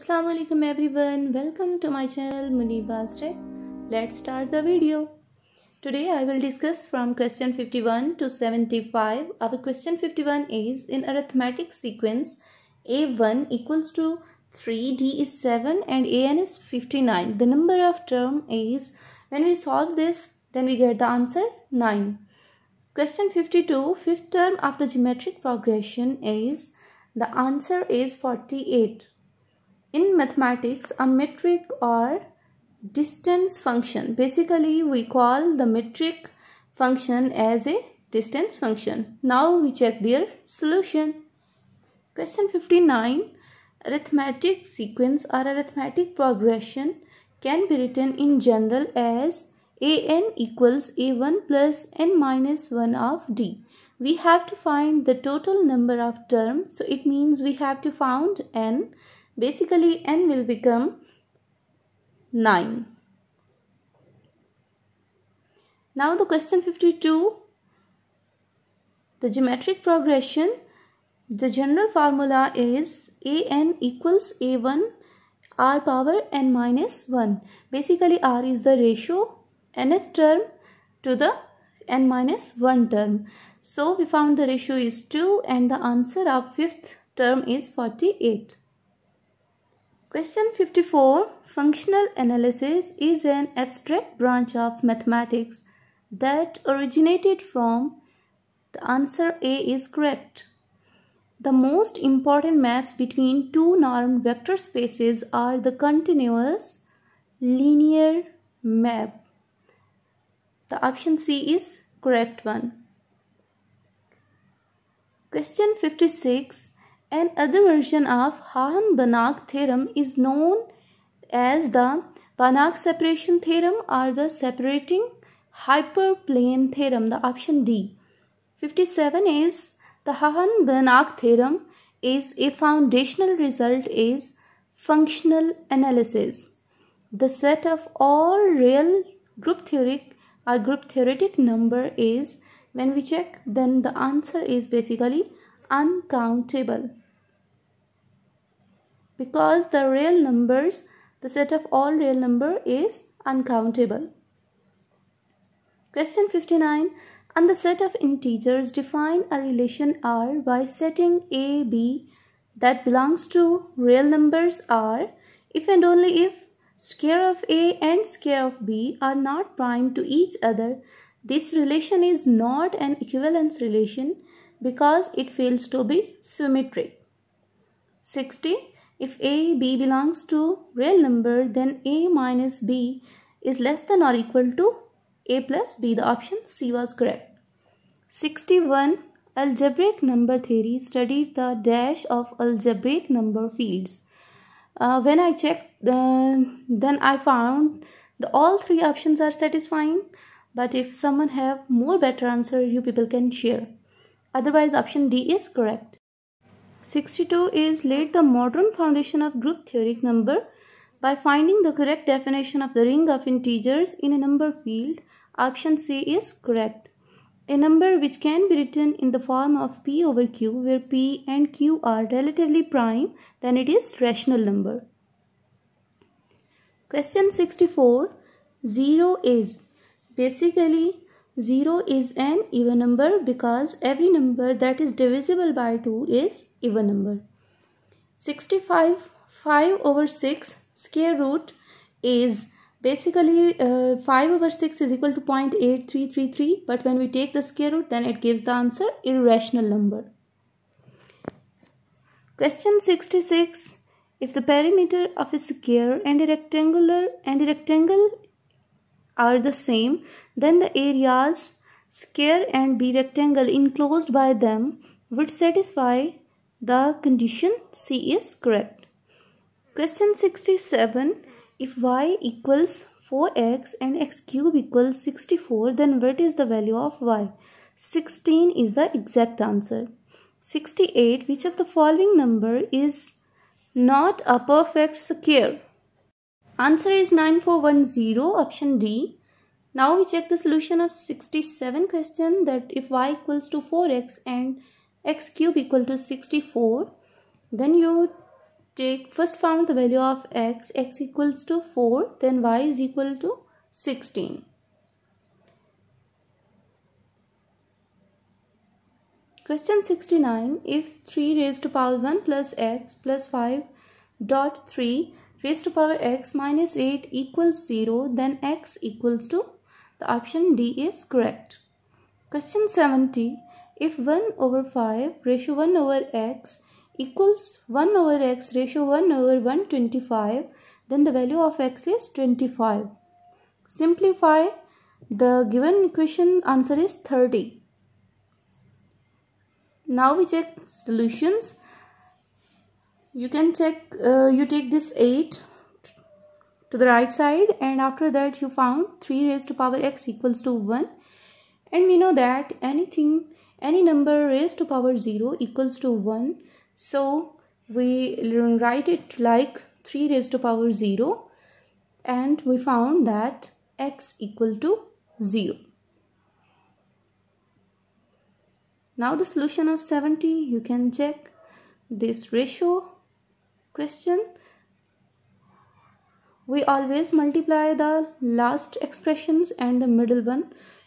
Assalamualaikum everyone welcome to my channel Muniba's Tech let's start the video today I will discuss from question 51 to 75 our question 51 is in arithmetic sequence a1 equals to 3 d is 7 and an is 59 the number of term is when we solve this then we get the answer 9 question 52 fifth term of the geometric progression is the answer is 48 in mathematics, a metric or distance function, basically we call the metric function as a distance function. Now we check their solution. Question 59. Arithmetic sequence or arithmetic progression can be written in general as an equals a1 plus n minus 1 of d. We have to find the total number of terms. So it means we have to find n Basically, n will become 9. Now the question 52, the geometric progression, the general formula is an equals a1 r power n minus 1. Basically r is the ratio nth term to the n minus 1 term. So we found the ratio is 2 and the answer of fifth term is 48. Question 54. Functional analysis is an abstract branch of mathematics that originated from the answer A is correct. The most important maps between two normed vector spaces are the continuous linear map. The option C is correct one. Question 56. Another version of Hahn-Banach theorem is known as the Banach separation theorem or the separating hyperplane theorem, the option D. 57 is the Hahn-Banach theorem is a foundational result is functional analysis. The set of all real group theoretic or group theoretic number is when we check then the answer is basically uncountable because the real numbers, the set of all real number is uncountable. Question 59. And the set of integers define a relation R by setting A, B that belongs to real numbers R if and only if square of A and square of B are not prime to each other. This relation is not an equivalence relation because it fails to be symmetric. 60. If A, B belongs to real number, then A minus B is less than or equal to A plus B. The option C was correct. 61. Algebraic number theory studied the dash of algebraic number fields. Uh, when I checked, uh, then I found the, all three options are satisfying. But if someone have more better answer, you people can share. Otherwise, option D is correct. 62 is laid the modern foundation of group theoric number by finding the correct definition of the ring of integers in a number field. Option C is correct. A number which can be written in the form of p over q where p and q are relatively prime then it is rational number. Question 64. 0 is basically 0 is an even number because every number that is divisible by 2 is even number. 65 5 over 6 square root is basically uh, 5 over 6 is equal to 0.8333 but when we take the square root then it gives the answer irrational number. Question 66 if the perimeter of a square and a rectangular and a rectangle are the same then the areas square and B rectangle enclosed by them would satisfy the condition C is correct. Question 67. If y equals 4x and x cube equals 64 then what is the value of y? 16 is the exact answer. 68. Which of the following number is not a perfect square? Answer is 9410 option D. Now we check the solution of 67 question that if y equals to 4x and x cube equal to 64 then you take first found the value of x x equals to 4 then y is equal to 16 question 69 if 3 raised to power 1 plus x plus 5 dot 3 raised to power x minus 8 equals 0 then x equals to the option D is correct. Question 70. If 1 over 5 ratio 1 over x equals 1 over x ratio 1 over 125, then the value of x is 25. Simplify the given equation answer is 30. Now we check solutions. You can check, uh, you take this 8 to the right side and after that you found 3 raised to power x equals to 1 and we know that anything any number raised to power 0 equals to 1 so we write it like 3 raised to power 0 and we found that x equal to 0 now the solution of 70 you can check this ratio question we always multiply the last expressions and the middle one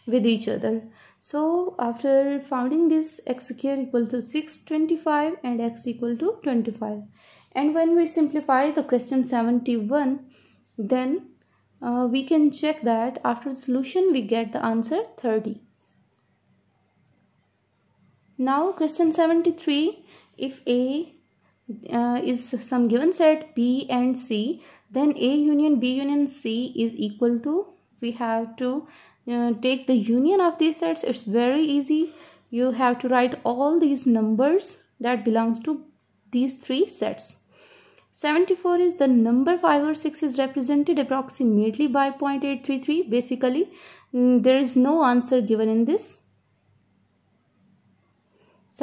with each other. So after finding this x here equal to 625 and x equal to 25. And when we simplify the question 71 then uh, we can check that after the solution we get the answer 30. Now question 73 if A uh, is some given set B and C then A union B union C is equal to we have to uh, take the union of these sets it's very easy you have to write all these numbers that belongs to these three sets 74 is the number 5 or 6 is represented approximately by 0.833 basically mm, there is no answer given in this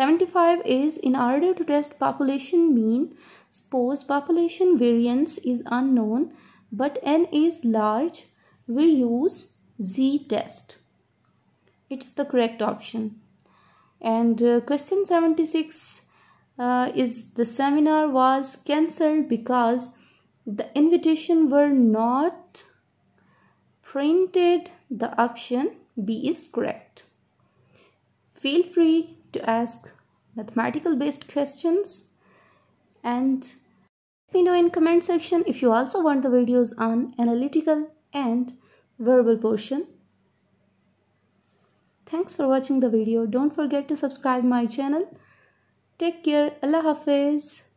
75 is in order to test population mean Suppose population variance is unknown but n is large, we use z test. It's the correct option. And uh, question 76 uh, is the seminar was cancelled because the invitation were not printed. The option B is correct. Feel free to ask mathematical based questions and let me know in comment section if you also want the videos on analytical and verbal portion. Thanks for watching the video. Don't forget to subscribe my channel. Take care. Allah Hafiz.